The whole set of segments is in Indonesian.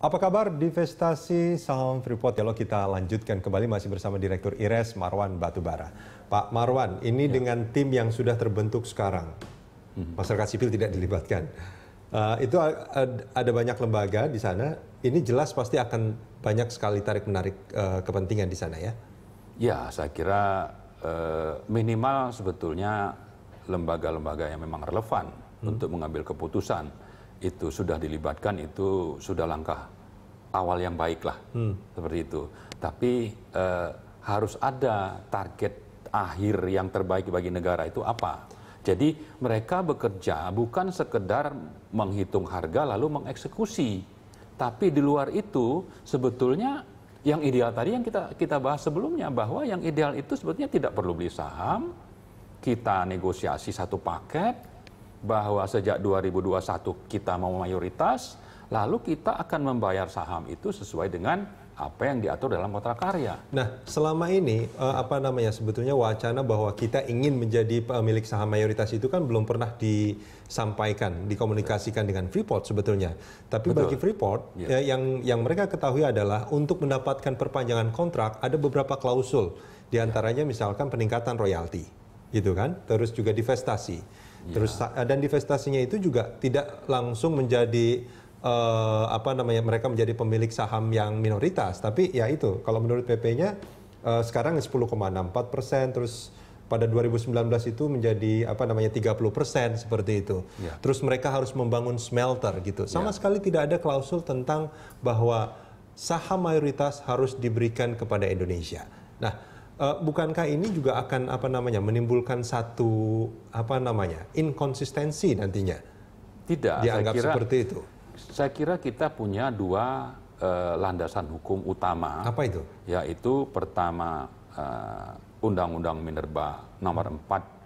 Apa kabar divestasi saham Freeport? ya lo kita lanjutkan kembali masih bersama Direktur IRES Marwan Batubara. Pak Marwan, ini ya. dengan tim yang sudah terbentuk sekarang, hmm. masyarakat sipil tidak dilibatkan. Uh, itu ada banyak lembaga di sana. Ini jelas pasti akan banyak sekali tarik menarik uh, eh, kepentingan di sana ya. Ya, saya kira uh, minimal sebetulnya lembaga-lembaga yang memang relevan hmm. untuk mengambil keputusan itu sudah dilibatkan itu sudah langkah awal yang baik lah hmm. seperti itu. Tapi eh, harus ada target akhir yang terbaik bagi negara itu apa? Jadi mereka bekerja bukan sekedar menghitung harga lalu mengeksekusi, tapi di luar itu sebetulnya yang ideal tadi yang kita kita bahas sebelumnya bahwa yang ideal itu sebetulnya tidak perlu beli saham, kita negosiasi satu paket, bahwa sejak 2021 kita mau mayoritas, lalu kita akan membayar saham itu sesuai dengan apa yang diatur dalam kontrak karya. Nah, selama ini uh, apa namanya sebetulnya wacana bahwa kita ingin menjadi pemilik saham mayoritas itu kan belum pernah disampaikan, dikomunikasikan dengan Freeport sebetulnya. Tapi Betul. bagi Freeport iya. ya, yang yang mereka ketahui adalah untuk mendapatkan perpanjangan kontrak ada beberapa klausul, diantaranya misalkan peningkatan royalti, gitu kan, terus juga divestasi. Iya. Terus eh, dan divestasinya itu juga tidak langsung menjadi uh, apa namanya mereka menjadi pemilik saham yang minoritas, tapi ya itu kalau menurut PP-nya uh, eh, sekarang 10,64 persen terus pada 2019 itu menjadi apa namanya 30 persen seperti itu. Ya. Terus mereka harus membangun smelter gitu. Sama ya. sekali tidak ada klausul tentang bahwa saham mayoritas harus diberikan kepada Indonesia. Nah, uh, bukankah ini juga akan apa namanya menimbulkan satu apa namanya inkonsistensi nantinya? Tidak. Dianggap saya kira, seperti itu. Saya kira kita punya dua uh, landasan hukum utama. Apa itu? Yaitu pertama uh, Undang-Undang Minerba nomor 4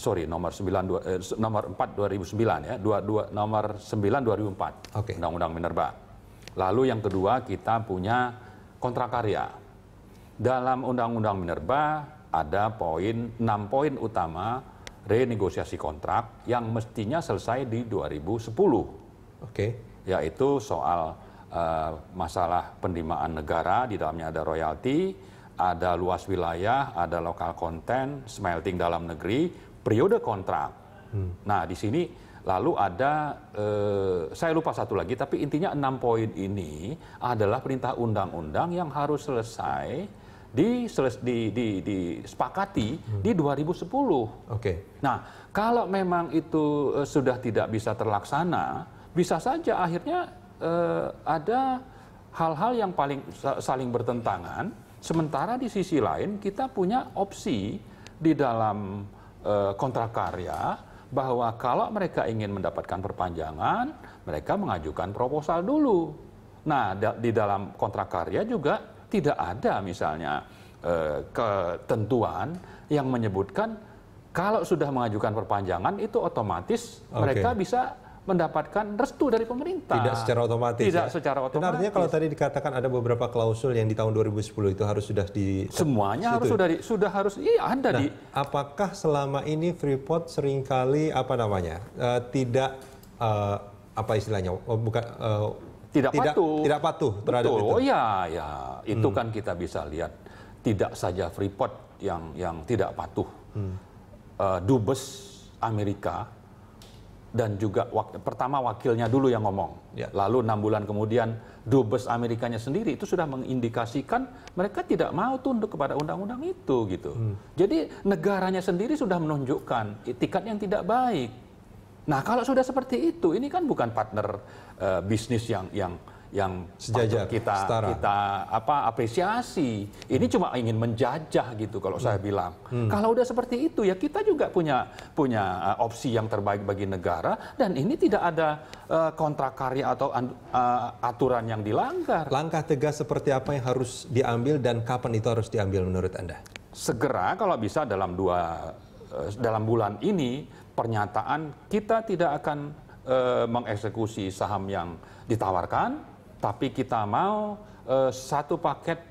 sorry nomor 9 dua, eh, nomor 4 2009 ya, 22 nomor 9 2004. Okay. Undang-Undang Minerba. Lalu yang kedua kita punya kontrak karya. Dalam Undang-Undang Minerba ada poin 6 poin utama renegosiasi kontrak yang mestinya selesai di 2010. Oke. Okay. Yaitu soal uh, masalah penerimaan negara di dalamnya ada royalti, ada luas wilayah, ada lokal konten, smelting dalam negeri, periode kontrak. Hmm. Nah, di sini lalu ada eh, saya lupa satu lagi tapi intinya enam poin ini adalah perintah undang-undang yang harus selesai di di, di, hmm. di, di 2010. Oke. Okay. Nah, kalau memang itu uh, sudah tidak bisa terlaksana, bisa saja akhirnya uh, ada hal-hal yang paling saling bertentangan. Sementara di sisi lain kita punya opsi di dalam uh, kontrak karya bahwa kalau mereka ingin mendapatkan perpanjangan, mereka mengajukan proposal dulu. Nah, da di dalam kontrak karya juga tidak ada misalnya eh, ketentuan yang menyebutkan kalau sudah mengajukan perpanjangan itu otomatis okay. mereka bisa mendapatkan restu dari pemerintah. Tidak secara otomatis. Tidak ya? secara otomatis. Dan artinya kalau tadi dikatakan ada beberapa klausul yang di tahun 2010 itu harus sudah di semuanya situ. harus sudah di, sudah harus iya ada nah, di apakah selama ini Freeport seringkali apa namanya? Uh, tidak uh, apa istilahnya? Uh, bukan eh, tidak, tidak patuh. Tidak patuh terhadap Betul. itu. Oh iya, ya. Itu hmm. kan kita bisa lihat. Tidak saja Freeport yang yang tidak patuh. Hmm. Uh, Dubes Amerika dan juga wak pertama wakilnya dulu yang ngomong. Ya. Lalu enam bulan kemudian dubes Amerikanya sendiri itu sudah mengindikasikan mereka tidak mau tunduk kepada undang-undang itu gitu. Hmm. Jadi negaranya sendiri sudah menunjukkan etikat yang tidak baik. Nah, kalau sudah seperti itu, ini kan bukan partner uh, bisnis yang yang yang sejajar kita setara. kita apa apresiasi. Ini hmm. cuma ingin menjajah gitu kalau hmm. saya bilang. Hmm. Kalau udah seperti itu ya kita juga punya punya uh, opsi yang terbaik bagi negara dan ini tidak ada uh, kontrak karya atau uh, aturan yang dilanggar. Langkah tegas seperti apa yang harus diambil dan kapan itu harus diambil menurut Anda? Segera kalau bisa dalam dua Eh, dalam bulan ini pernyataan kita tidak akan eh, mengeksekusi saham yang ditawarkan, tapi kita mau eh, satu paket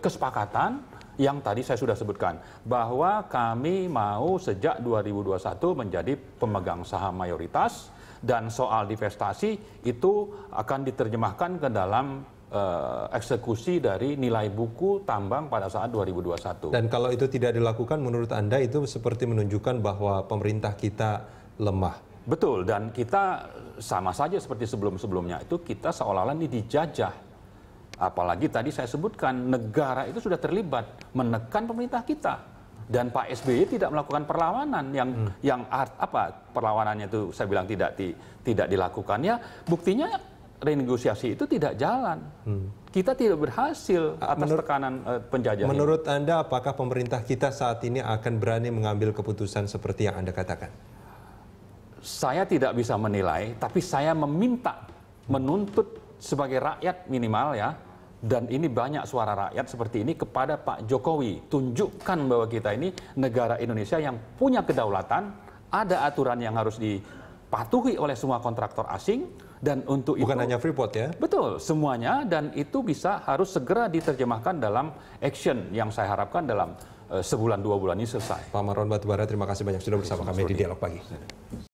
kesepakatan yang tadi saya sudah sebutkan bahwa kami mau sejak 2021 menjadi pemegang saham mayoritas dan soal divestasi itu akan diterjemahkan ke dalam uh, eksekusi dari nilai buku tambang pada saat 2021. Dan kalau itu tidak dilakukan menurut Anda itu seperti menunjukkan bahwa pemerintah kita lemah. Betul dan kita sama saja seperti sebelum-sebelumnya itu kita seolah-olah ini dijajah. Apalagi tadi saya sebutkan negara itu sudah terlibat menekan pemerintah kita dan Pak SBY tidak melakukan perlawanan yang hmm. yang art, apa perlawanannya itu saya bilang tidak ti, tidak dilakukannya buktinya renegosiasi itu tidak jalan. Hmm. Kita tidak berhasil atas eh, menurut, tekanan uh, penjajah. Menurut ini. Anda, apakah pemerintah kita saat ini akan berani mengambil keputusan seperti yang Anda katakan? Saya tidak bisa menilai, tapi saya meminta, menuntut sebagai rakyat minimal ya, dan ini banyak suara rakyat seperti ini kepada Pak Jokowi. Tunjukkan bahwa kita ini negara Indonesia yang punya kedaulatan, ada aturan yang harus dipatuhi oleh semua kontraktor asing, dan untuk Bukan itu... hanya Freeport ya? Betul, semuanya. Dan itu bisa harus segera diterjemahkan dalam action yang saya harapkan dalam uh, sebulan dua bulan ini selesai. Pak Maron Batubara, terima kasih banyak sudah bersama kami di Dialog Pagi.